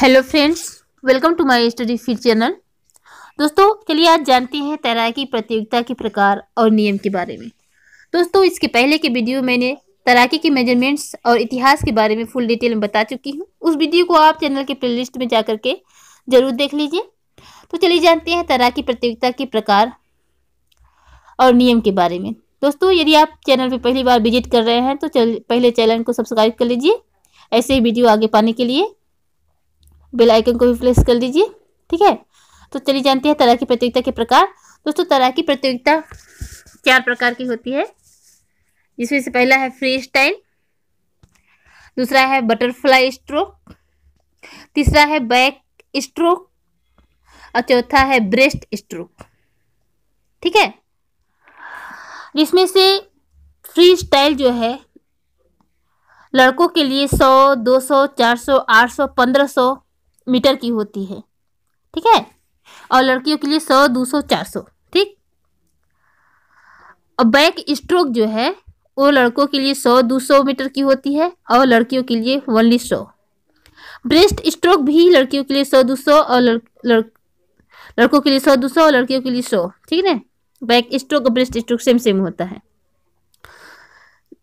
hello friends welcome to my study feed channel दोस्तों चलिए आज जानते हैं तैराकी प्रतियोगिता के प्रकार और नियम के बारे में दोस्तों इसके पहले के वीडियो मैंने तैराकी के मेजरमेंट्स और इतिहास के बारे में फुल डिटेल में बता चुकी हूँ उस वीडियो को आप चैनल के प्लेलिस्ट में जा के ज़रूर देख लीजिए तो चलिए जानते हैं तैराकी प्रतियोगिता के प्रकार और नियम के बारे में दोस्तों यदि आप चैनल पर पहली बार विजिट कर रहे हैं तो चल, पहले चैनल को सब्सक्राइब कर लीजिए ऐसे ही वीडियो आगे पाने के लिए बेल आइकन को भी प्रेस कर दीजिए ठीक है तो चलिए जानते हैं तैराकी प्रतियोगिता के प्रकार दोस्तों तैराकी प्रतियोगिता चार प्रकार की होती है जिसमें से पहला है फ्री स्टाइल दूसरा है बटरफ्लाई स्ट्रोक तीसरा है बैक स्ट्रोक और चौथा है ब्रेस्ट स्ट्रोक ठीक है जिसमें से फ्री स्टाइल जो है लड़कों के लिए सौ दो सौ चार सौ आठ सौ पंद्रह सौ मीटर की होती है ठीक है और लड़कियों के लिए सौ दो सौ चार सौ ठीक और बैक स्ट्रोक जो है वो लड़कों के लिए सौ दो सौ मीटर की होती है और लड़कियों के लिए ओनली सौ ब्रेस्ट स्ट्रोक भी लड़कियों के लिए सौ दो सौ और लड़, लड़, लड़कों के लिए सौ दो सौ और लड़कियों के लिए सौ ठीक है बैक स्ट्रोक और ब्रेस्ट स्ट्रोक सेम सेम होता है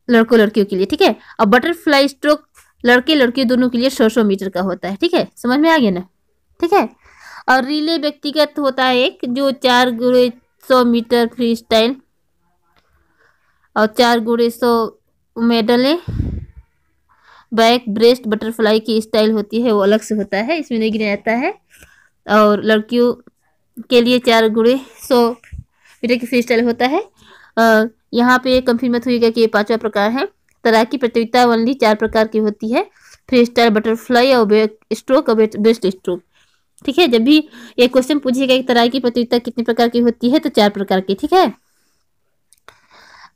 लड़कों लड़कियों के लिए ठीक है और बटरफ्लाई स्ट्रोक लड़के लड़की दोनों के लिए सौ सौ मीटर का होता है ठीक है समझ में आ गया ना ठीक है और रिले व्यक्तिगत होता है एक जो चार गुड़े सौ मीटर फ्री स्टाइल और चार गुड़े सौ मेडलें बैक ब्रेस्ट बटरफ्लाई की स्टाइल होती है वो अलग से होता है इसमें नहीं गिना जाता है और लड़कियों के लिए चार गुड़े सौ मीटर की फ्री स्टाइल होता है और यहाँ पे कंफ्यूज मत होगा कि ये पांचवा प्रकार है तरह की प्रतियोगिता ओनली चार प्रकार की होती है फ्री स्टाइल बटरफ्लाई और स्ट्रोक और बेस्ट स्ट्रोक ठीक है जब भी ये क्वेश्चन पूछेगा एक तरह की प्रतियोगिता कितने प्रकार की होती है तो चार प्रकार की ठीक है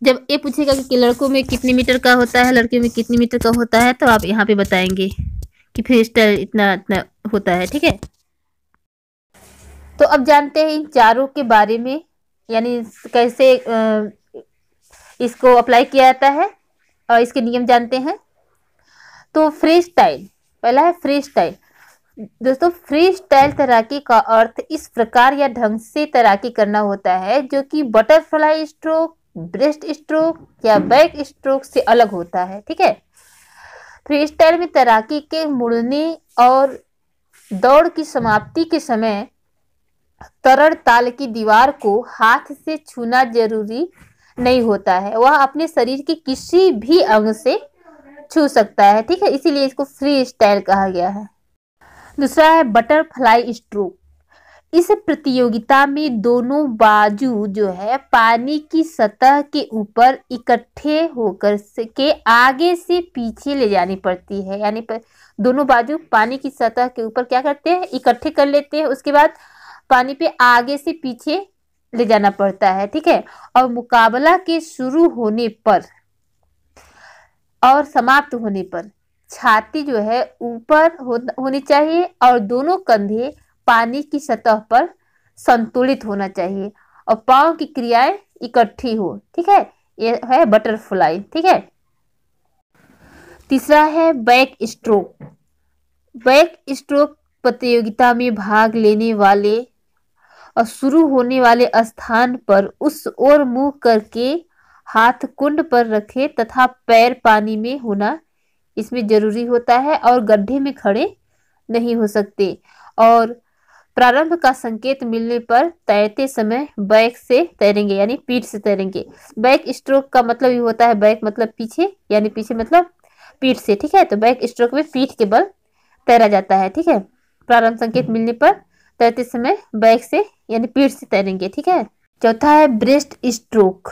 जब ये पूछेगा कि लड़कों में कितने मीटर का होता है लड़कियों में कितने मीटर का होता है तो आप यहाँ पे बताएंगे कि फ्री स्टाइल इतना इतना होता है ठीक है तो अब जानते हैं इन चारों के बारे में यानी कैसे इसको अप्लाई किया जाता है इसके नियम जानते हैं तो फ्री स्टाइल पहला है फ्री स्टाइल दोस्तों फ्री स्टाइल तैराकी का अर्थ इस प्रकार या ढंग से तैराकी करना होता है जो कि बटरफ्लाई स्ट्रोक ब्रेस्ट स्ट्रोक या बैक स्ट्रोक से अलग होता है ठीक है फ्री स्टाइल में तैराकी के मुड़ने और दौड़ की समाप्ति के समय तरड़ ताल की दीवार को हाथ से छूना जरूरी नहीं होता है वह अपने शरीर के किसी भी अंग से छू सकता है ठीक है इसीलिए इसको फ्री स्टाइल कहा गया है दूसरा है बटरफ्लाई स्ट्रोक इस प्रतियोगिता में दोनों बाजू जो है पानी की सतह के ऊपर इकट्ठे होकर के आगे से पीछे ले जानी पड़ती है यानी पर दोनों बाजू पानी की सतह के ऊपर क्या करते हैं इकट्ठे कर लेते हैं उसके बाद पानी पे आगे से पीछे ले जाना पड़ता है ठीक है और मुकाबला के शुरू होने पर और समाप्त होने पर छाती जो है ऊपर हो, होनी चाहिए और दोनों कंधे पानी की सतह पर संतुलित होना चाहिए और पाओ की क्रियाएं इकट्ठी हो ठीक है ये है बटरफ्लाई ठीक है तीसरा है बैक स्ट्रोक बैक स्ट्रोक प्रतियोगिता में भाग लेने वाले और शुरू होने वाले स्थान पर उस ओर मुंह करके हाथ कुंड पर रखे तथा पैर पानी में होना इसमें जरूरी होता है और गड्ढे में खड़े नहीं हो सकते और प्रारंभ का संकेत मिलने पर तैरते समय बैक से तैरेंगे यानी पीठ से तैरेंगे बैक स्ट्रोक का मतलब ये होता है बैक मतलब पीछे यानी पीछे मतलब पीठ से ठीक है तो बैक स्ट्रोक में पीठ के बल तैरा जाता है ठीक है प्रारंभ संकेत मिलने पर तैरते समय बैक से यानी पीठ से तैरेंगे ठीक है चौथा है ब्रेस्ट स्ट्रोक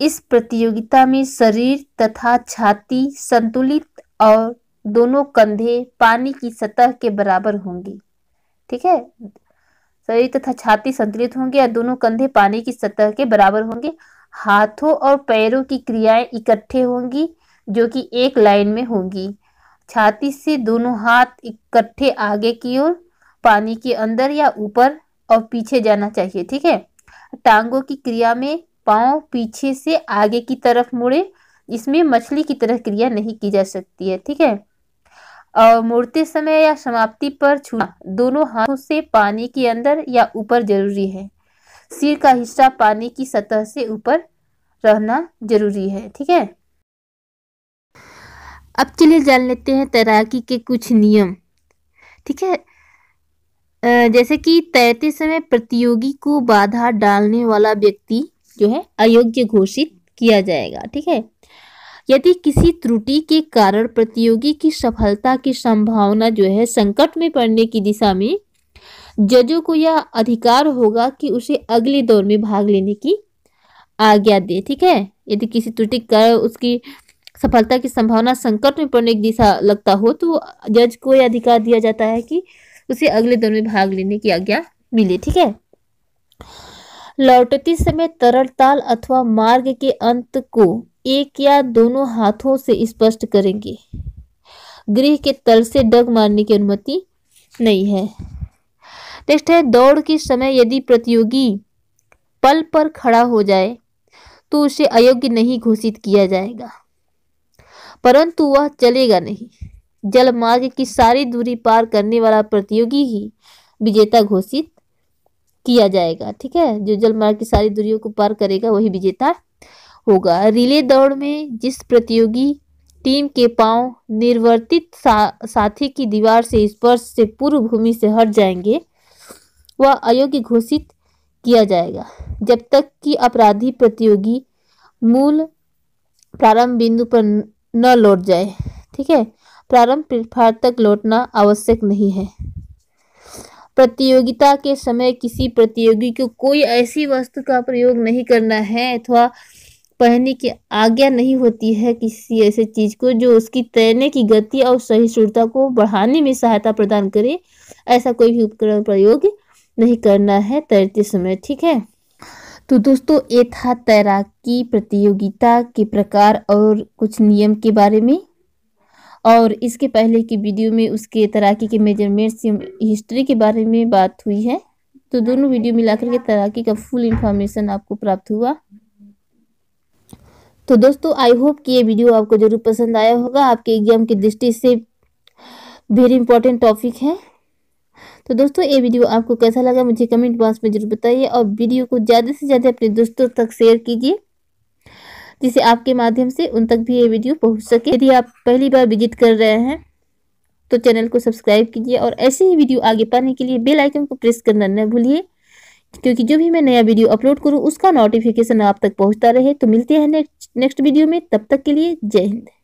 इस प्रतियोगिता में शरीर तथा छाती संतुलित और दोनों कंधे पानी की सतह के बराबर होंगी ठीक है शरीर तथा छाती संतुलित होंगे और दोनों कंधे पानी की सतह के बराबर होंगे हाथों और पैरों की क्रियाएं इकट्ठे होंगी जो कि एक लाइन में होंगी छाती से दोनों हाथ इकट्ठे आगे की ओर पानी के अंदर या ऊपर और पीछे जाना चाहिए ठीक है टांगों की क्रिया में पाँव पीछे से आगे की तरफ मुड़े इसमें मछली की तरह क्रिया नहीं की जा सकती है ठीक है और मुड़ते समय या समाप्ति पर छूना दोनों हाथों से पानी के अंदर या ऊपर जरूरी है सिर का हिस्सा पानी की सतह से ऊपर रहना जरूरी है ठीक है अब चलिए जान लेते हैं तैराकी के कुछ नियम ठीक है जैसे कि तैरते समय प्रतियोगी को बाधा डालने वाला व्यक्ति जो है अयोग्य घोषित किया जाएगा ठीक है यदि किसी त्रुटि के कारण प्रतियोगी की सफलता की संभावना जो है संकट में पड़ने की दिशा में जजों को यह अधिकार होगा कि उसे अगले दौर में भाग लेने की आज्ञा दे ठीक है यदि किसी त्रुटि के कारण उसकी सफलता की संभावना संकट में पड़ने की दिशा लगता हो तो जज को यह अधिकार दिया जाता है कि उसे अगले दौर में भाग लेने की आज्ञा मिली ठीक है लौटते समय तरल ताल अथवा मार्ग के अंत को एक या दोनों हाथों से स्पष्ट करेंगे गृह के तल से डग मारने की अनुमति नहीं है नेक्स्ट है दौड़ के समय यदि प्रतियोगी पल पर खड़ा हो जाए तो उसे अयोग्य नहीं घोषित किया जाएगा परंतु वह चलेगा नहीं जलमार्ग की सारी दूरी पार करने वाला प्रतियोगी ही विजेता घोषित किया जाएगा ठीक है जो जलमार्ग की सारी दूरियों को पार करेगा वही विजेता होगा रिले दौड़ में जिस प्रतियोगी टीम के पांव निर्वर्तित सा, साथी की दीवार से स्पर्श से पूर्व भूमि से हट जाएंगे वह अयोग्य घोषित किया जाएगा जब तक कि अपराधी प्रतियोगी मूल प्रारंभ बिंदु पर न लौट जाए ठीक है प्रारंभ प्लेटफार्म तक लौटना आवश्यक नहीं है प्रतियोगिता के समय किसी प्रतियोगी को कोई ऐसी वस्तु का प्रयोग नहीं करना है अथवा पहनने की आज्ञा नहीं होती है किसी ऐसे चीज़ को जो उसकी तैरने की गति और सहिष्णुता को बढ़ाने में सहायता प्रदान करे ऐसा कोई भी उपकरण प्रयोग नहीं करना है तैरते समय ठीक है तो दोस्तों ये था तैराकी प्रतियोगिता के प्रकार और कुछ नियम के बारे में और इसके पहले की वीडियो में उसके तैराकी के मेजरमेंट्स हिस्ट्री के बारे में बात हुई है तो दोनों वीडियो मिलाकर के तैराकी का फुल इंफॉर्मेशन आपको प्राप्त हुआ तो दोस्तों आई होप कि ये वीडियो आपको जरूर पसंद आया होगा आपके एग्जाम की दृष्टि से वेरी इंपॉर्टेंट टॉपिक है तो दोस्तों ये वीडियो आपको कैसा लगा मुझे कमेंट बॉक्स में जरूर बताइए और वीडियो को ज़्यादा से ज़्यादा अपने दोस्तों तक शेयर कीजिए जिसे आपके माध्यम से उन तक भी ये वीडियो पहुँच सके यदि आप पहली बार विजिट कर रहे हैं तो चैनल को सब्सक्राइब कीजिए और ऐसे ही वीडियो आगे पाने के लिए बेल आइकन को प्रेस करना न भूलिए क्योंकि जो भी मैं नया वीडियो अपलोड करूँ उसका नोटिफिकेशन आप तक पहुँचता रहे तो मिलते हैं नेक्स्ट नेक्स्ट वीडियो में तब तक के लिए जय हिंद